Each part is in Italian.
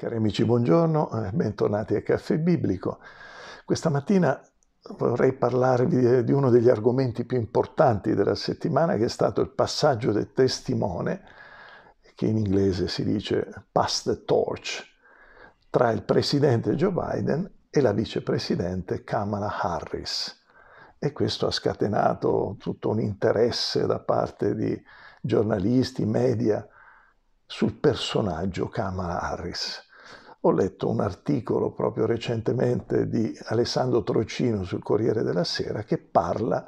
Cari amici, buongiorno, eh, bentornati a Caffè Biblico. Questa mattina vorrei parlarvi di uno degli argomenti più importanti della settimana che è stato il passaggio del testimone, che in inglese si dice pass the torch, tra il presidente Joe Biden e la vicepresidente Kamala Harris. E questo ha scatenato tutto un interesse da parte di giornalisti, media, sul personaggio Kamala Harris ho letto un articolo proprio recentemente di Alessandro Trocino sul Corriere della Sera che parla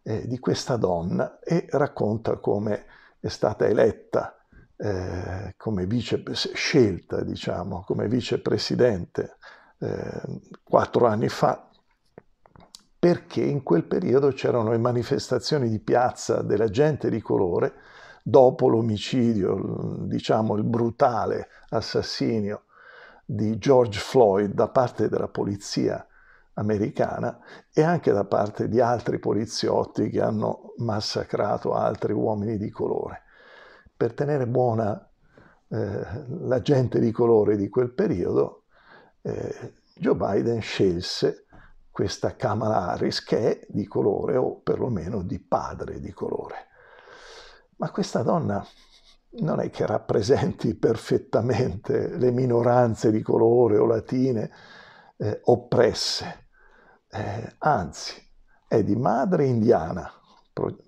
eh, di questa donna e racconta come è stata eletta eh, come vice, scelta, diciamo, come vicepresidente eh, quattro anni fa, perché in quel periodo c'erano le manifestazioni di piazza della gente di colore dopo l'omicidio, diciamo il brutale assassinio di George Floyd da parte della polizia americana e anche da parte di altri poliziotti che hanno massacrato altri uomini di colore. Per tenere buona eh, la gente di colore di quel periodo, eh, Joe Biden scelse questa Kamala Harris che è di colore o perlomeno di padre di colore. Ma questa donna non è che rappresenti perfettamente le minoranze di colore o latine eh, oppresse, eh, anzi è di madre indiana,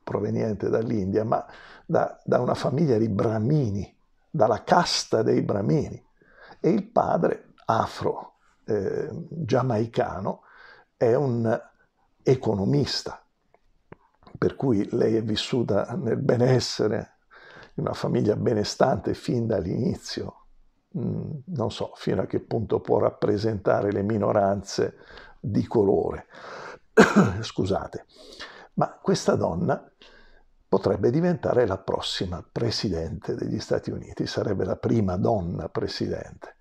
proveniente dall'India, ma da, da, una famiglia di bramini, dalla casta dei bramini, e il padre afro eh, giamaicano è un economista, per cui lei è vissuta nel benessere in una famiglia benestante fin dall'inizio, mm, non so fino a che punto può rappresentare le minoranze di colore. Scusate, ma questa donna potrebbe diventare la prossima presidente degli Stati Uniti, sarebbe la prima donna presidente,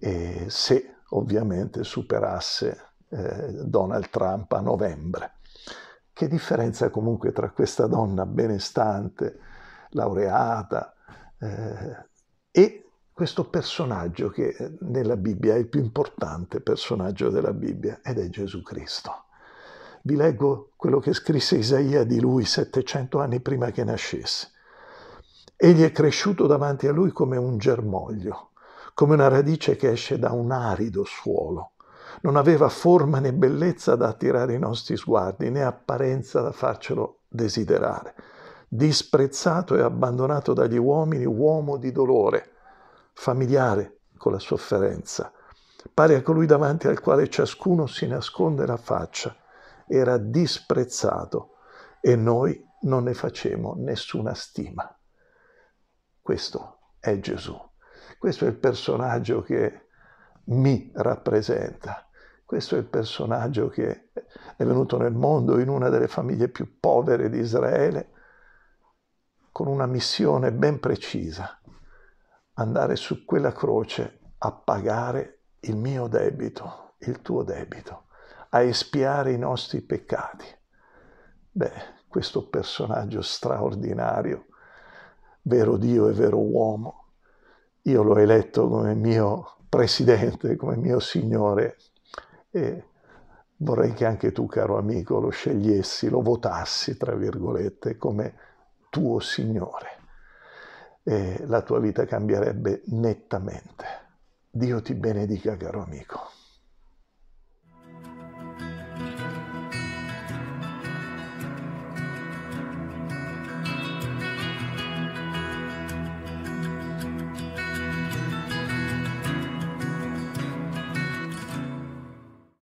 e se ovviamente superasse eh, Donald Trump a novembre. Che differenza comunque tra questa donna benestante, laureata, eh, e questo personaggio che nella Bibbia è il più importante personaggio della Bibbia ed è Gesù Cristo. Vi leggo quello che scrisse Isaia di lui 700 anni prima che nascesse. Egli è cresciuto davanti a lui come un germoglio, come una radice che esce da un arido suolo. Non aveva forma né bellezza da attirare i nostri sguardi, né apparenza da farcelo desiderare disprezzato e abbandonato dagli uomini, uomo di dolore, familiare con la sofferenza, pari a colui davanti al quale ciascuno si nasconde la faccia, era disprezzato e noi non ne facemmo nessuna stima. Questo è Gesù. Questo è il personaggio che mi rappresenta. Questo è il personaggio che è venuto nel mondo in una delle famiglie più povere di Israele, con una missione ben precisa, andare su quella croce a pagare il mio debito, il tuo debito, a espiare i nostri peccati. Beh, questo personaggio straordinario, vero Dio e vero uomo, io l'ho eletto come mio presidente, come mio signore e vorrei che anche tu, caro amico, lo scegliessi, lo votassi, tra virgolette, come tuo Signore e la tua vita cambierebbe nettamente. Dio ti benedica, caro amico.